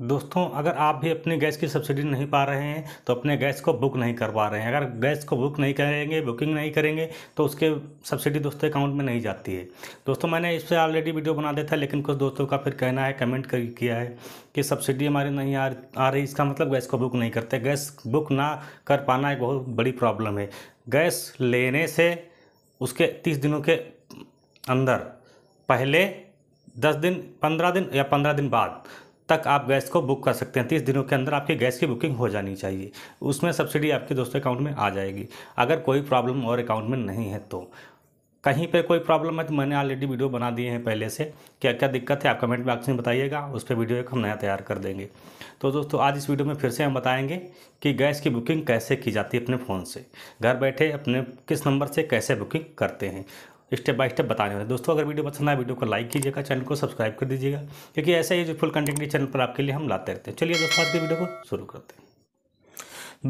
दोस्तों अगर आप भी अपने गैस की सब्सिडी नहीं पा रहे हैं तो अपने गैस को बुक नहीं कर पा रहे हैं अगर गैस को बुक नहीं करेंगे बुकिंग नहीं करेंगे तो उसके सब्सिडी दोस्तों अकाउंट में नहीं जाती है दोस्तों मैंने इस पर ऑलरेडी वीडियो बना दिया था लेकिन कुछ दोस्तों का फिर कहना है कमेंट कर किया है कि सब्सिडी हमारी नहीं आ आ रही इसका मतलब गैस को बुक नहीं करते गैस बुक ना कर पाना एक बहुत बड़ी प्रॉब्लम है गैस लेने से उसके तीस दिनों के अंदर पहले दस दिन पंद्रह दिन या पंद्रह दिन बाद तक आप गैस को बुक कर सकते हैं तीस दिनों के अंदर आपकी गैस की बुकिंग हो जानी चाहिए उसमें सब्सिडी आपके दोस्तों अकाउंट में आ जाएगी अगर कोई प्रॉब्लम और अकाउंट में नहीं है तो कहीं पे कोई प्रॉब्लम है तो मैंने ऑलरेडी वीडियो बना दिए हैं पहले से क्या क्या दिक्कत है आप कमेंट बॉक्स में बताइएगा उस पर वीडियो एक हम नया तैयार कर देंगे तो दोस्तों आज इस वीडियो में फिर से हम बताएंगे कि गैस की बुकिंग कैसे की जाती है अपने फ़ोन से घर बैठे अपने किस नंबर से कैसे बुकिंग करते हैं स्टेप बाय स्टेप बताने वाले दोस्तों अगर वीडियो पसंद आए वीडियो को लाइक कीजिएगा चैनल को सब्सक्राइब कर दीजिएगा क्योंकि ऐसा ही जो फुल कंटेंट के चैनल पर आपके लिए हम लाते रहते हैं चलिए दोस्तों आज के वीडियो को शुरू करते हैं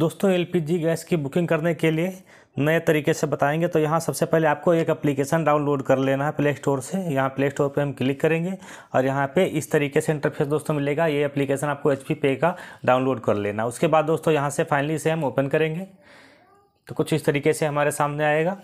दोस्तों एलपीजी गैस की बुकिंग करने के लिए नए तरीके से बताएंगे तो यहाँ सबसे पहले आपको एक एप्लीकेशन डाउनलोड कर लेना है प्ले स्टोर से यहाँ प्ले स्टोर पर हम क्लिक करेंगे और यहाँ पे इस तरीके से इंटरफेस दोस्तों मिलेगा ये एप्लीकेशन आपको एच पे का डाउनलोड कर लेना उसके बाद दोस्तों यहाँ से फाइनली इसे हम ओपन करेंगे तो कुछ इस तरीके से हमारे सामने आएगा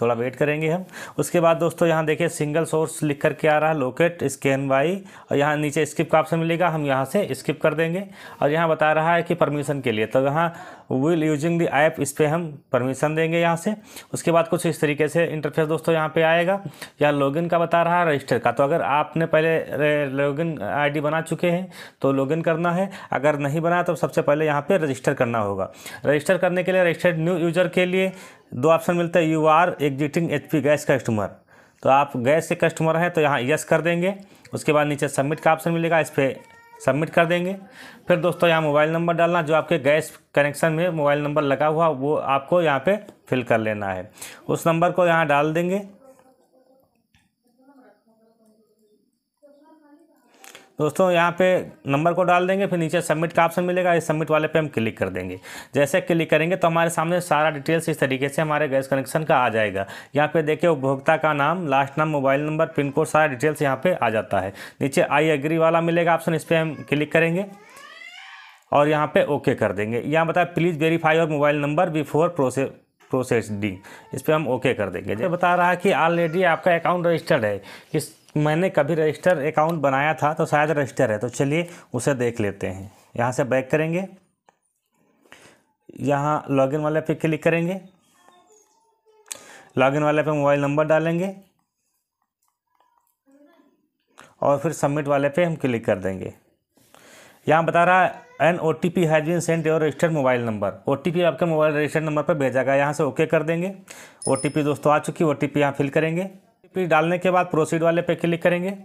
थोड़ा वेट करेंगे हम उसके बाद दोस्तों यहाँ देखिए सिंगल सोर्स लिख कर के आ रहा है लोकेट स्कैन वाई और यहाँ नीचे स्किप का ऑप्शन मिलेगा हम यहाँ से स्किप कर देंगे और यहाँ बता रहा है कि परमिशन के लिए तो यहाँ विल यूजिंग द ऐप इस पर हम परमिशन देंगे यहाँ से उसके बाद कुछ इस तरीके से इंटरफेस दोस्तों यहाँ पे आएगा यहाँ लॉगिन का बता रहा है रजिस्टर का तो अगर आपने पहले लॉगिन आईडी बना चुके हैं तो लॉगिन करना है अगर नहीं बना तो सबसे पहले यहाँ पे रजिस्टर करना होगा रजिस्टर करने के लिए रजिस्टर्ड न्यू यूज़र के लिए दो ऑप्शन मिलता है you are existing H P gas customer तो आप गैस के कस्टमर हैं तो यहाँ यस कर देंगे उसके बाद नीचे सबमिट का ऑप्शन मिलेगा इस पर सबमिट कर देंगे फिर दोस्तों यहाँ मोबाइल नंबर डालना जो आपके गैस कनेक्शन में मोबाइल नंबर लगा हुआ वो आपको यहाँ पे फिल कर लेना है उस नंबर को यहाँ डाल देंगे दोस्तों यहाँ पे नंबर को डाल देंगे फिर नीचे सबमिट का ऑप्शन मिलेगा इस सबमिट वाले पे हम क्लिक कर देंगे जैसे क्लिक करेंगे तो हमारे सामने सारा डिटेल्स इस तरीके से हमारे गैस कनेक्शन का आ जाएगा यहाँ पे देखिए उपभोक्ता का नाम लास्ट नाम मोबाइल नंबर पिन कोड सारा डिटेल्स यहाँ पर आ जाता है नीचे आई एग्री वाला मिलेगा ऑप्शन इस पर हम क्लिक करेंगे और यहाँ पर ओके कर देंगे यहाँ बताए प्लीज़ वेरीफाई और mobile number before process process डी इस पर हम ओके कर देंगे जैसे बता रहा है कि ऑलरेडी आपका अकाउंट रजिस्टर्ड है कि मैंने कभी रजिस्टर अकाउंट बनाया था तो शायद रजिस्टर है तो चलिए उसे देख लेते हैं यहाँ से बैक करेंगे यहाँ लॉगिन वाले पे क्लिक करेंगे लॉगिन वाले पे मोबाइल नंबर डालेंगे और फिर सबमिट वाले पे हम क्लिक कर देंगे यहाँ बता रहा है an O T P has been sent your registered mobile number O T P आपके मोबाइल रजिस्टर्ड नंबर पर भेजा गया यहाँ से ओके कर देंगे ओ टी पी दोस्तों आ चुकी है ओ टी पी यहाँ फिल करेंगे ओ टी पी डालने के बाद प्रोसीड वाले पे क्लिक करेंगे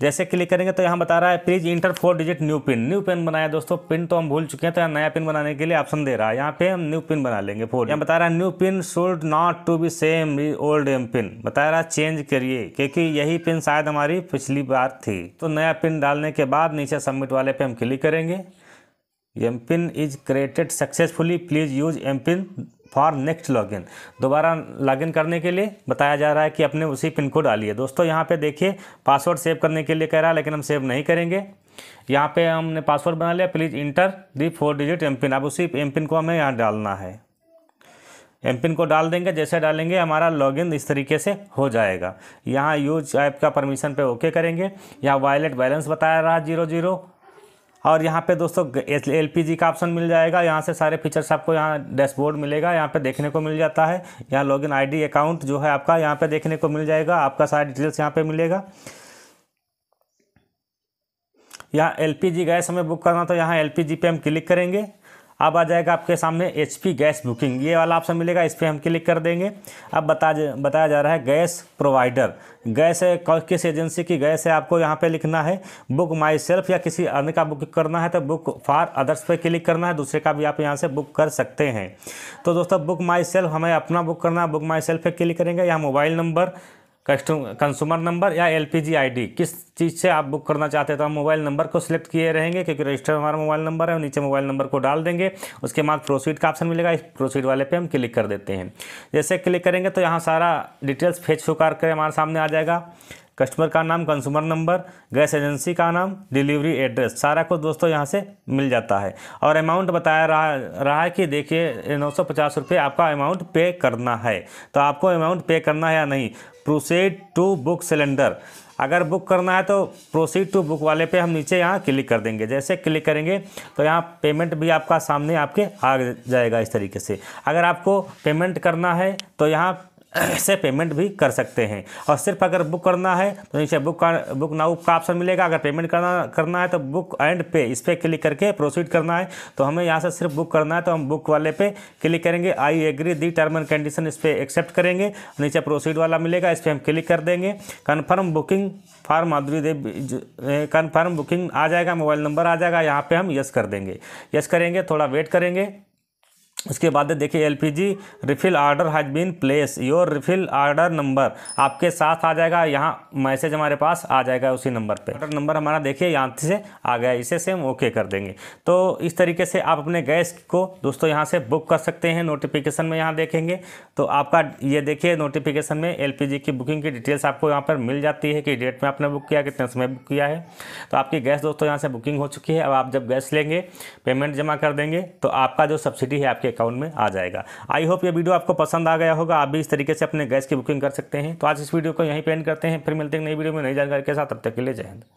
जैसे क्लिक करेंगे तो यहाँ बता रहा है please enter four digit new pin new pin बनाया दोस्तों पिन तो हम भूल चुके हैं तो यहाँ नया पिन बनाने के लिए ऑप्शन दे रहा है यहाँ पे हम न्यू पिन बना लेंगे फोर यहाँ बता रहा है new pin should not to be same old M pin बता रहा है चेंज करिए क्योंकि यही पिन शायद हमारी पिछली बार थी तो नया पिन डालने के बाद नीचे सबमिट वाले पे हम क्लिक करेंगे M pin is created successfully please use M pin for next login दोबारा लॉगिन करने के लिए बताया जा रहा है कि अपने उसी पिन को डालिए दोस्तों यहाँ पे देखिए पासवर्ड सेव करने के लिए कह रहा है लेकिन हम सेव नहीं करेंगे यहाँ पे हमने पासवर्ड बना लिया please enter the four digit M pin अब उसी एम पिन को हमें यहाँ डालना है एम पिन को डाल देंगे जैसे डालेंगे हमारा लॉगिन इस तरीके से हो जाएगा यहाँ यूज ऐप का परमिशन पे ओके करेंगे यहाँ वायलेट बैलेंस बताया रहा जीरो जीरो और यहाँ पे दोस्तों एल का ऑप्शन मिल जाएगा यहाँ से सारे फीचर्स आपको यहाँ डैशबोर्ड मिलेगा यहाँ पे देखने को मिल जाता है यहाँ लॉगिन आईडी अकाउंट जो है आपका यहाँ पे देखने को मिल जाएगा आपका सारा डिटेल्स यहाँ पे मिलेगा यहाँ एल गैस हमें बुक करना तो यहाँ एल पे हम क्लिक करेंगे अब आ जाएगा आपके सामने एच गैस बुकिंग ये वाला ऑप्शन मिलेगा इस पर हम क्लिक कर देंगे अब बता बताया जा रहा है गैस प्रोवाइडर गैस है किस एजेंसी की गैस है आपको यहाँ पे लिखना है बुक माई सेल्फ या किसी अन्य का बुक करना है तो बुक फॉर अदर्स पे क्लिक करना है दूसरे का भी आप यहाँ से बुक कर सकते हैं तो दोस्तों बुक माई सेल्फ हमें अपना बुक करना है बुक माई सेल्फ पर क्लिक करेंगे या मोबाइल नंबर कंज्यूमर नंबर या एलपीजी आईडी किस चीज़ से आप बुक करना चाहते हैं तो हम मोबाइल नंबर को सिलेक्ट किए रहेंगे क्योंकि रजिस्टर हमारा मोबाइल नंबर है और नीचे मोबाइल नंबर को डाल देंगे उसके बाद प्रोसीड का ऑप्शन मिलेगा इस प्रोसीड वाले पे हम क्लिक कर देते हैं जैसे क्लिक करेंगे तो यहाँ सारा डिटेल्स फेच शो कर हमारे सामने आ जाएगा कस्टमर का नाम कंज्यूमर नंबर गैस एजेंसी का नाम डिलीवरी एड्रेस सारा कुछ दोस्तों यहाँ से मिल जाता है और अमाउंट बताया रहा रहा है कि देखिए नौ सौ पचास रुपये आपका अमाउंट पे करना है तो आपको अमाउंट पे करना है या नहीं प्रोसीड टू बुक सिलेंडर अगर बुक करना है तो प्रोसीड टू बुक वाले पे हम नीचे यहाँ क्लिक कर देंगे जैसे क्लिक करेंगे तो यहाँ पेमेंट भी आपका सामने आपके आ जाएगा इस तरीके से अगर आपको पेमेंट करना है तो यहाँ से पेमेंट भी कर सकते हैं और सिर्फ अगर बुक करना है तो नीचे बुक का बुक नाउ का ऑप्शन मिलेगा अगर पेमेंट करना करना है तो बुक एंड पे इस पर क्लिक करके प्रोसीड करना है तो हमें यहाँ से सिर्फ बुक करना है तो हम बुक वाले पे क्लिक करेंगे I agree the term and condition इस पर एक्सेप्ट करेंगे नीचे प्रोसीड वाला मिलेगा इस पर हम क्लिक कर देंगे कन्फर्म बुकिंग फार्म माधुरी देव कन्फर्म बुकिंग आ जाएगा मोबाइल नंबर आ जाएगा यहाँ पर हम यस कर देंगे यस करेंगे थोड़ा वेट करेंगे उसके बाद देखिए LPG refill order has been place your refill order number आपके साथ आ जाएगा यहाँ मैसेज हमारे पास आ जाएगा उसी नंबर पे आर्डर नंबर हमारा देखिए यहाँ से आ गया इसे से हम ओके कर देंगे तो इस तरीके से आप अपने गैस को दोस्तों यहाँ से बुक कर सकते हैं नोटिफिकेशन में यहाँ देखेंगे तो आपका ये देखिए नोटिफिकेशन में एल की बुकिंग की डिटेल्स आपको यहाँ पर मिल जाती है कि डेट में आपने बुक किया कितने समय बुक किया है तो आपकी गैस दोस्तों यहाँ से बुकिंग हो चुकी है अब आप जब गैस लेंगे पेमेंट जमा कर देंगे तो आपका जो सब्सिडी है आपके अकाउंट में आ जाएगा आई होप ये वीडियो आपको पसंद आ गया होगा आप भी इस तरीके से अपने गैस की बुकिंग कर सकते हैं तो आज इस वीडियो को यहीं पेंड करते हैं फिर मिलते हैं नई वीडियो में नई जानकारी के साथ तब तक के लिए जय हिंद